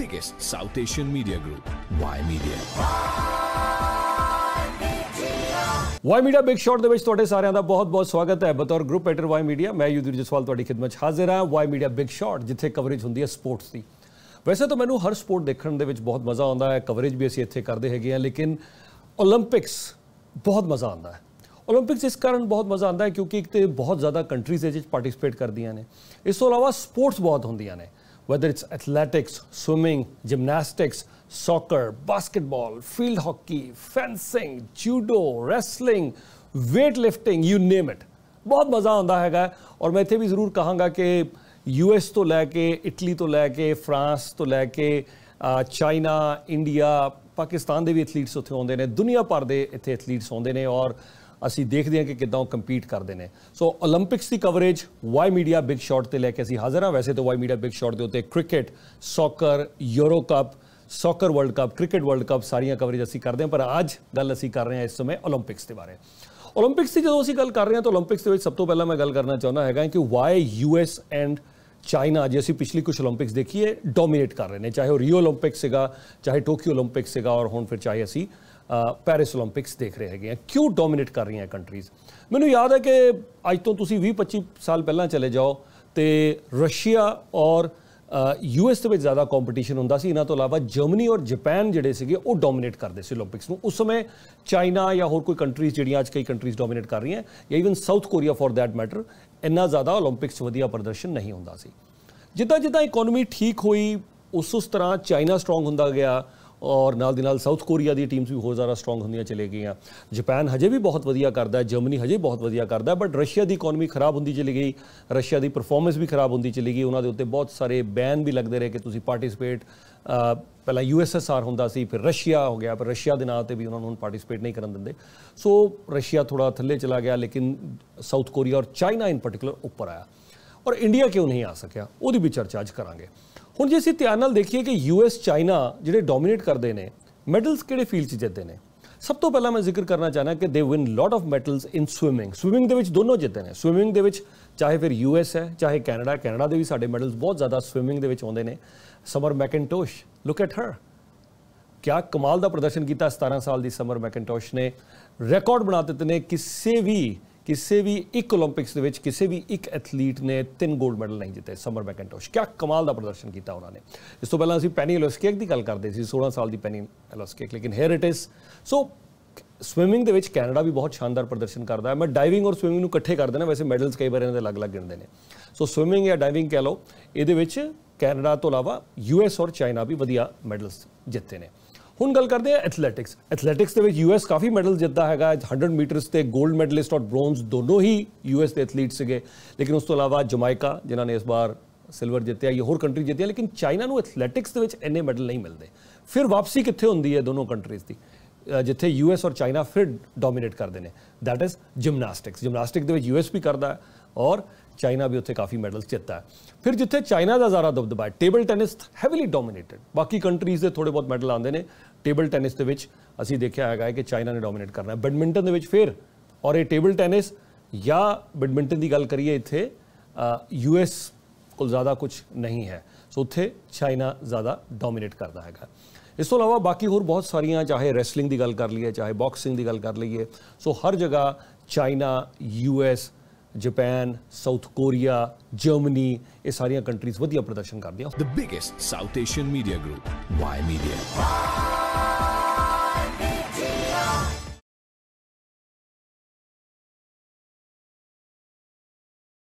biggest South Asian media group, Y Media. Y media big shot ਦੇ ਵਿੱਚ ਤੁਹਾਡੇ ਸਾਰਿਆਂ ਦਾ ਬਹੁਤ-ਬਹੁਤ ਸਵਾਗਤ ਹੈ ਬਤੌਰ ਗਰੁੱਪ ਐਡਰ ਵਾਈ ਮੀਡੀਆ ਮੈਂ ਯੂਦੀਰ ਜਸਵਾਲ ਤੁਹਾਡੀ ਖਿਦਮਤ ਵਿੱਚ ਹਾਜ਼ਰ ਹਾਂ ਵਾਈ ਮੀਡੀਆ ਬਿਗ ਸ਼ਾਟ ਜਿੱਥੇ ਕਵਰੇਜ ਹੁੰਦੀ ਹੈ ਸਪੋਰਟਸ ਦੀ ਵੈਸੇ ਤਾਂ ਮੈਨੂੰ ਹਰ ਸਪੋਰਟ ਦੇਖਣ ਦੇ ਵਿੱਚ ਬਹੁਤ ਮਜ਼ਾ ਆਉਂਦਾ ਹੈ ਕਵਰੇਜ ਵੀ ਅਸੀਂ ਇੱਥੇ ਕਰਦੇ ਹੈਗੇ ਆ ਲੇਕਿਨ 올림픽ਸ ਬਹੁਤ ਮਜ਼ਾ ਆਉਂਦਾ ਹੈ 올림픽ਸ ਇਸ ਕਾਰਨ ਬਹੁਤ ਮਜ਼ਾ ਆਉਂਦਾ ਹੈ ਕਿਉਂਕਿ ਇੱਕ ਤੇ ਬਹੁਤ ਜ਼ਿਆਦਾ ਕੰਟਰੀਜ਼ ਇਹ 'ਚ ਪਾਰਟਿਸਿਪੇਟ ਕਰਦੀਆਂ ਨੇ ਇਸ ਤੋਂ ਇਲਾਵਾ ਸਪੋਰਟਸ ਬਹੁਤ ਹੁੰਦੀਆਂ ਨੇ whether it's athletics, swimming, gymnastics, soccer, basketball, field hockey, fencing, judo, wrestling, weightlifting, you name it. बहुत मज़ा आंदा हैगा और मैं इतने भी ज़रूर कहाँगा कि यूएस तो लैके इटली तो लैके फ्रांस तो लैके ਚਾਈਨਾ ਇੰਡੀਆ ਪਾਕਿਸਤਾਨ ਦੇ ਵੀ ਐਥਲੀਟਸ ਉੱਥੇ ਆਉਂਦੇ ਨੇ ਦੁਨੀਆ ਭਰ ਦੇ ਇੱਥੇ ਐਥਲੀਟਸ ਆਉਂਦੇ ਨੇ ਔਰ ਅਸੀਂ ਦੇਖਦੇ ਹਾਂ ਕਿ ਕਿਦਾਂ ਉਹ ਕੰਪੀਟ ਕਰਦੇ ਨੇ ਸੋ 올림픽ਸ ਦੀ coverage Y media big shot ਤੇ ਲੈ ਕੇ ਅਸੀਂ ਹਾਜ਼ਰ ਹਾਂ ਵੈਸੇ ਤਾਂ ਵਾਈ ਮੀਡੀਆ ਬਿਗ ਸ਼ਾਟ ਦੇ ਉੱਤੇ cricket soccer Euro Cup soccer World Cup cricket World Cup ਸਾਰੀਆਂ ਕਵਰੇਜ ਅਸੀਂ ਕਰਦੇ ਹਾਂ ਪਰ ਅੱਜ ਗੱਲ ਅਸੀਂ ਕਰ ਰਹੇ ਹਾਂ ਇਸ ਸਮੇਂ 올림픽ਸ ਦੇ ਬਾਰੇ 올림픽ਸ ਦੀ ਜਦੋਂ ਅਸੀਂ ਗੱਲ ਕਰ ਰਹੇ ਹਾਂ ਤਾਂ 올림픽ਸ ਦੇ ਵਿੱਚ ਸਭ ਤੋਂ ਪਹਿਲਾਂ ਮੈਂ ਗੱਲ ਕਰਨਾ ਚਾਹੁੰਦਾ ਹੈਗਾ ਕਿ ਵਾਈ ਯੂਐਸ ਐਂਡ ਚਾਈਨਾ ਜੇ ਅਸੀਂ ਪਿਛਲੀ ਕੁਝ 올림픽ਸ ਦੇਖੀਏ ਡੋਮੀਨੇਟ ਕਰ ਰਹੇ ਨੇ ਚਾਹੇ ਉਹ ਰੀਓ 올림픽 ਸੀਗਾ ਚਾਹੇ ਟੋਕੀਓ 올림픽 ਸੀਗਾ ਔਰ ਹੁਣ ਫਿਰ ਚਾਹੇ ਅਸੀਂ ਪੈਰਿਸ 올림픽ਸ ਦੇਖ ਰਹੇ ਹੈਗੇ ਆ ਕਿਉਂ ਡੋਮੀਨੇਟ ਕਰ ਰਹੀਆਂ ਕੰਟਰੀਜ਼ ਮੈਨੂੰ ਯਾਦ ਹੈ ਕਿ ਅੱਜ ਤੋਂ ਤੁਸੀਂ 20 25 ਸਾਲ ਪਹਿਲਾਂ ਚਲੇ ਜਾਓ ਤੇ ਰਸ਼ੀਆ ਔਰ ਯੂਐਸ ਦੇ ਵਿੱਚ ਜ਼ਿਆਦਾ ਕੰਪੀਟੀਸ਼ਨ ਹੁੰਦਾ ਸੀ ਇਹਨਾਂ ਤੋਂ ਇਲਾਵਾ ਜਰਮਨੀ ਔਰ ਜਾਪਾਨ ਜਿਹੜੇ ਸੀਗੇ ਉਹ ਡੋਮਿਨੇਟ ਕਰਦੇ ਸੀ 올림픽ਸ ਨੂੰ ਉਸ ਸਮੇਂ ਚਾਈਨਾ ਜਾਂ ਹੋਰ ਕੋਈ ਕੰਟਰੀਜ਼ ਜਿਹੜੀਆਂ ਅੱਜ ਕਈ ਕੰਟਰੀਜ਼ ਡੋਮਿਨੇਟ ਕਰ ਰਹੀਆਂ ਜਾਂ even South Korea for that matter ਇੰਨਾ ਜ਼ਿਆਦਾ 올림픽ਸ ਵਧੀਆ ਪ੍ਰਦਰਸ਼ਨ ਨਹੀਂ ਹੁੰਦਾ ਸੀ ਜਿੱਦਾਂ ਜਿੱਦਾਂ ਇਕਨੋਮੀ ਠੀਕ ਹੋਈ ਉਸ ਉਸ ਤਰ੍ਹਾਂ ਚਾਈਨਾ ਸਟਰੋਂਗ ਹੁੰਦਾ ਗਿਆ ਔਰ ਨਾਲ ਦੀ ਨਾਲ ਸਾਊਥ ਕੋਰੀਆ ਦੀ ਟੀਮਸ ਵੀ ਹੋਰ ਜ਼ਿਆਦਾ ਸਟਰੋਂਗ ਹੁੰਦੀਆਂ ਚਲੇ ਗਈਆਂ ਜਾਪਾਨ ਹਜੇ ਵੀ ਬਹੁਤ ਵਧੀਆ ਕਰਦਾ ਜਰਮਨੀ ਹਜੇ ਬਹੁਤ ਵਧੀਆ ਕਰਦਾ ਬਟ ਰਸ਼ੀਆ ਦੀ ਇਕਨੋਮੀ ਖਰਾਬ ਹੁੰਦੀ ਚਲੀ ਗਈ ਰਸ਼ੀਆ ਦੀ ਪਰਫਾਰਮੈਂਸ ਵੀ ਖਰਾਬ ਹੁੰਦੀ ਚਲੀ ਗਈ ਉਹਨਾਂ ਦੇ ਉੱਤੇ ਬਹੁਤ ਸਾਰੇ ਬੈਨ ਵੀ ਲੱਗਦੇ ਰਹੇ ਕਿ ਤੁਸੀਂ ਪਾਰਟਿਸਿਪੇਟ ਪਹਿਲਾਂ ਯੂਐਸਐਸਆਰ ਹੁੰਦਾ ਸੀ ਫਿਰ ਰਸ਼ੀਆ ਹੋ ਗਿਆ ਪਰ ਰਸ਼ੀਆ ਦੇ ਨਾਂ ਤੇ ਵੀ ਉਹਨਾਂ ਨੂੰ ਪਾਰਟਿਸਿਪੇਟ ਨਹੀਂ ਕਰਨ ਦਿੰਦੇ ਸੋ ਰਸ਼ੀਆ ਥੋੜਾ ਥੱਲੇ ਚਲਾ ਗਿਆ ਲੇਕਿਨ ਸਾਊਥ ਕੋਰੀਆ ਔਰ ਚਾਈਨਾ ਇਨ ਪਾਰਟਿਕੂਲਰ ਉੱਪਰ ਆਇਆ ਔਰ ਇੰਡੀਆ ਕਿਉਂ ਨਹੀਂ ਆ ਸਕਿਆ ਉਹਦੀ ਵੀ ਚਰਚਾ ਅੱਜ ਕਰਾਂਗੇ ਹੁਣ ਜੇ ਅਸੀਂ ਧਿਆਨ ਨਾਲ ਦੇਖੀਏ ਕਿ ਯੂਐਸ ਚਾਈਨਾ ਜਿਹੜੇ ਡੋਮਿਨੇਟ ਕਰਦੇ ਨੇ ਮੈਡਲਸ ਕਿਹੜੇ ਫੀਲਡ 'ਚ ਜਿੱਤਦੇ ਨੇ ਸਭ ਤੋਂ ਪਹਿਲਾਂ ਮੈਂ ਜ਼ਿਕਰ ਕਰਨਾ ਚਾਹਨਾ ਕਿ they win lot of medals in swimming swimming ਦੇ ਵਿੱਚ ਦੋਨੋਂ ਜਿੱਤਦੇ ਨੇ ਸਵਿਮਿੰਗ ਦੇ ਵਿੱਚ ਚਾਹੇ ਫਿਰ ਯੂਐਸ ਹੈ ਚਾਹੇ ਕੈਨੇਡਾ ਕੈਨੇਡਾ ਦੇ ਵੀ ਸਾਡੇ ਮੈਡਲਸ ਬਹੁਤ ਜ਼ਿਆਦਾ ਸਵਿਮਿੰਗ ਦੇ ਵਿੱਚ ਆਉਂਦੇ ਨੇ Summer McIntosh look at her ਕਿਆ ਕਮਾਲ ਦਾ ਪ੍ਰਦਰਸ਼ਨ ਕੀਤਾ 17 ਸਾਲ ਦੀ ਸਮਰ ਮੈਕੈਂਟੋਸ਼ ਨੇ ਰਿਕਾਰਡ ਬਣਾ ਦਿੱਤੇ ਨੇ ਕਿਸੇ ਵੀ ਕਿਸੇ ਵੀ ਇੱਕ 올림픽ਸ ਦੇ ਵਿੱਚ ਕਿਸੇ ਵੀ ਇੱਕ ਐਥਲੀਟ ਨੇ ਤਿੰਨ 골ਡ ਮੈਡਲ ਨਹੀਂ ਜਿੱਤੇ ਸਮਰ ਮੈਕੈਂਟੋਸ਼ ਕਿਆ ਕਮਾਲ ਦਾ ਪ੍ਰਦਰਸ਼ਨ ਕੀਤਾ ਉਹਨਾਂ ਨੇ ਇਸ ਤੋਂ ਪਹਿਲਾਂ ਅਸੀਂ ਪੈਨੀ ਐਲੋਸਕੇਕ ਦੀ ਗੱਲ ਕਰਦੇ ਸੀ 16 ਸਾਲ ਦੀ ਪੈਨੀ ਐਲੋਸਕੇਕ ਲੇਕਿਨ here it is so swimming ਦੇ ਵਿੱਚ ਕੈਨੇਡਾ ਵੀ ਬਹੁਤ ਸ਼ਾਨਦਾਰ ਪ੍ਰਦਰਸ਼ਨ ਕਰਦਾ ਹੈ ਮੈਂ ਡਾਈਵਿੰਗ ਔਰ ਸਵਿਮਿੰਗ ਨੂੰ ਇਕੱਠੇ ਕਰਦੇ ਨੇ ਵੈਸੇ ਮੈਡਲਸ ਕਈ ਵਾਰ ਇਹਨਾਂ ਦੇ ਅਲੱਗ-ਅਲੱਗ ਗਿਣਦੇ ਨੇ ਸੋ ਸਵਿਮਿੰਗ ਜਾਂ ਡਾਈਵਿੰਗ ਕਹਿ ਲਓ ਇਹਦੇ ਵਿੱਚ ਕੈਨੇਡਾ ਤੋਂ ਇਲਾਵਾ ਯੂਐਸ ਔਰ ਚਾਈਨਾ ਵੀ ਵਧੀਆ ਮੈਡਲਸ ਜਿੱਤੇ ਨੇ ਹੁਣ ਗੱਲ ਕਰਦੇ ਆ ਐਥਲੈਟਿਕਸ ਐਥਲੈਟਿਕਸ ਦੇ ਵਿੱਚ ਯੂਐਸ ਕਾਫੀ ਮੈਡਲ ਜਿੱਤਦਾ ਹੈਗਾ 100 ਮੀਟਰਸ ਤੇ 골ਡ ਮੈਡਲਿਸਟ ਔਰ ਬ੍ਰੌਂਜ਼ ਦੋਨੋਂ ਹੀ ਯੂਐਸ ਦੇ ਐਥਲੀਟ ਸੀਗੇ ਲੇਕਿਨ ਉਸ ਤੋਂ ਇਲਾਵਾ ਜਮਾਇਕਾ ਜਿਨ੍ਹਾਂ ਨੇ ਇਸ ਵਾਰ ਸਿਲਵਰ ਜਿੱਤਿਆ ਇਹ ਹੋਰ ਕੰਟਰੀ ਜਿੱਤਿਆ ਲੇਕਿਨ ਚਾਈਨਾ ਨੂੰ ਐਥਲੈਟਿਕਸ ਦੇ ਵਿੱਚ ਇੰਨੇ ਮੈਡਲ ਨਹੀਂ ਮਿਲਦੇ ਫਿਰ ਵਾਪਸੀ ਕਿੱਥੇ ਹੁੰਦੀ ਹੈ ਦੋਨੋਂ ਕੰਟਰੀਜ਼ ਦੀ ਜਿੱਥੇ ਯੂਐਸ ਔਰ ਚਾਈਨਾ ਫਿਰ ਡੋਮਿਨੇਟ ਕਰਦੇ ਨੇ ਥੈਟ ਇਜ਼ ਜਿਮਨਾਸਟਿਕਸ ਜਿਮਨਾਸਟਿਕ ਦੇ ਵਿੱਚ ਯੂਐਸ ਵੀ ਕਰਦਾ ਔਰ चाइना भी उत्तर काफ़ी मैडल्स जितता है फिर जिते चाइना का ज़्यादा दबदबा है टेबल टैनिस हैवीली डोमीनेटेड बाकी कंट्रीज़ के थोड़े बहुत मैडल आते हैं टेबल टैनिस के असी देखा है कि चाइना ने डोमीनेट करना है बैडमिंटन फिर और ये टेबल टैनिस या बैडमिंटन की गल करिए इतने यू एस को ज़्यादा कुछ नहीं है सो उ चाइना ज़्यादा डोमीनेट करता है इस तो अलावा बाकी होर बहुत सारिया चाहे रैसलिंग की गल कर लिए चाहे बॉक्सिंग की गल कर लिए सो हर जगह China U S Japan South Korea Germany ਇਹ ਸਾਰੀਆਂ ਕੰਟਰੀਜ਼ ਵਧੀਆ ਪ੍ਰਦਰਸ਼ਨ ਕਰਦੀਆਂ the biggest South Asian media group Y media